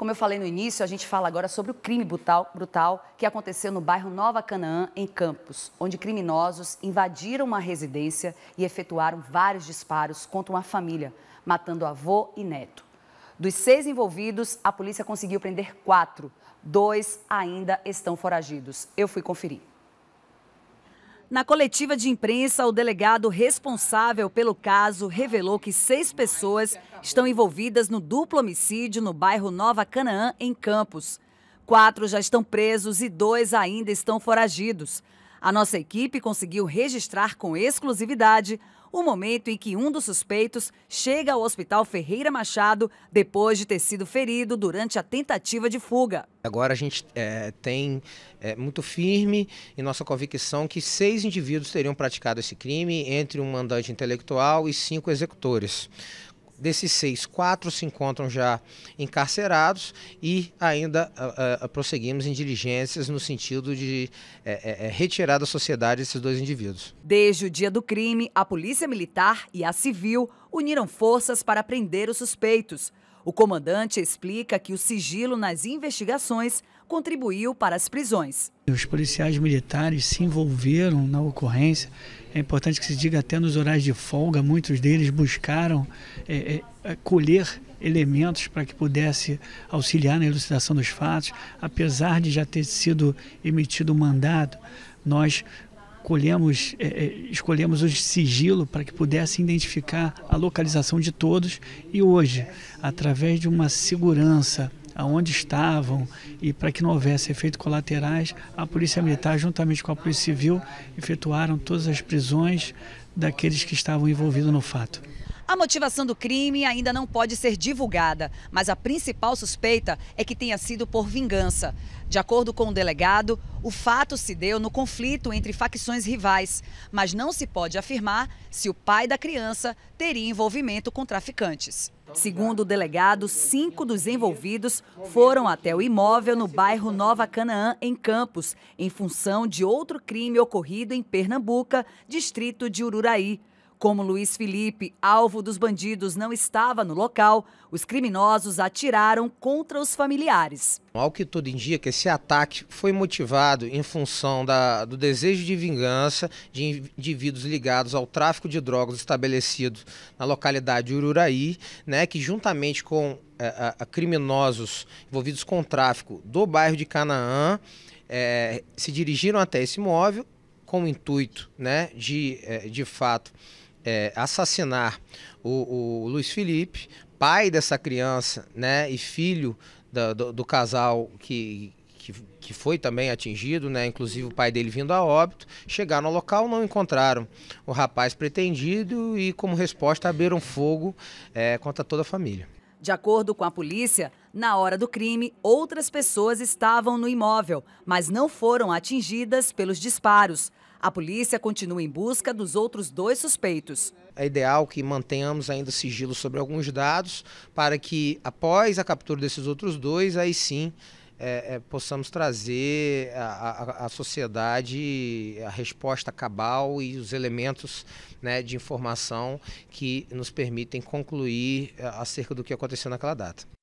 Como eu falei no início, a gente fala agora sobre o crime brutal, brutal que aconteceu no bairro Nova Canaã, em Campos, onde criminosos invadiram uma residência e efetuaram vários disparos contra uma família, matando avô e neto. Dos seis envolvidos, a polícia conseguiu prender quatro. Dois ainda estão foragidos. Eu fui conferir. Na coletiva de imprensa, o delegado responsável pelo caso revelou que seis pessoas estão envolvidas no duplo homicídio no bairro Nova Canaã, em Campos. Quatro já estão presos e dois ainda estão foragidos. A nossa equipe conseguiu registrar com exclusividade o momento em que um dos suspeitos chega ao Hospital Ferreira Machado depois de ter sido ferido durante a tentativa de fuga. Agora a gente é, tem é, muito firme em nossa convicção que seis indivíduos teriam praticado esse crime, entre um mandante intelectual e cinco executores. Desses seis, quatro se encontram já encarcerados e ainda uh, uh, prosseguimos em diligências no sentido de uh, retirar da sociedade esses dois indivíduos. Desde o dia do crime, a Polícia Militar e a Civil uniram forças para prender os suspeitos. O comandante explica que o sigilo nas investigações contribuiu para as prisões. Os policiais militares se envolveram na ocorrência. É importante que se diga, até nos horários de folga, muitos deles buscaram é, é, é colher elementos para que pudesse auxiliar na elucidação dos fatos. Apesar de já ter sido emitido o um mandado, nós colhemos, é, é, escolhemos o sigilo para que pudesse identificar a localização de todos e hoje, através de uma segurança aonde estavam e para que não houvesse efeitos colaterais, a Polícia Militar, juntamente com a Polícia Civil, efetuaram todas as prisões daqueles que estavam envolvidos no fato. A motivação do crime ainda não pode ser divulgada, mas a principal suspeita é que tenha sido por vingança. De acordo com o delegado, o fato se deu no conflito entre facções rivais, mas não se pode afirmar se o pai da criança teria envolvimento com traficantes. Segundo o delegado, cinco dos envolvidos foram até o imóvel no bairro Nova Canaã, em Campos, em função de outro crime ocorrido em Pernambuco, distrito de Ururaí. Como Luiz Felipe, alvo dos bandidos, não estava no local, os criminosos atiraram contra os familiares. Ao que tudo indica, esse ataque foi motivado em função da, do desejo de vingança de indivíduos ligados ao tráfico de drogas estabelecido na localidade de Ururaí, né, que juntamente com eh, a, criminosos envolvidos com tráfico do bairro de Canaã é, se dirigiram até esse imóvel com o intuito né, de, eh, de fato, é, assassinar o, o Luiz Felipe, pai dessa criança, né, e filho da, do, do, casal que, que, que, foi também atingido, né, inclusive o pai dele vindo a óbito, chegaram ao local, não encontraram o rapaz pretendido e, como resposta, abriram fogo é, contra toda a família. De acordo com a polícia, na hora do crime, outras pessoas estavam no imóvel, mas não foram atingidas pelos disparos. A polícia continua em busca dos outros dois suspeitos. É ideal que mantenhamos ainda sigilo sobre alguns dados para que, após a captura desses outros dois, aí sim é, é, possamos trazer à sociedade a resposta cabal e os elementos né, de informação que nos permitem concluir é, acerca do que aconteceu naquela data.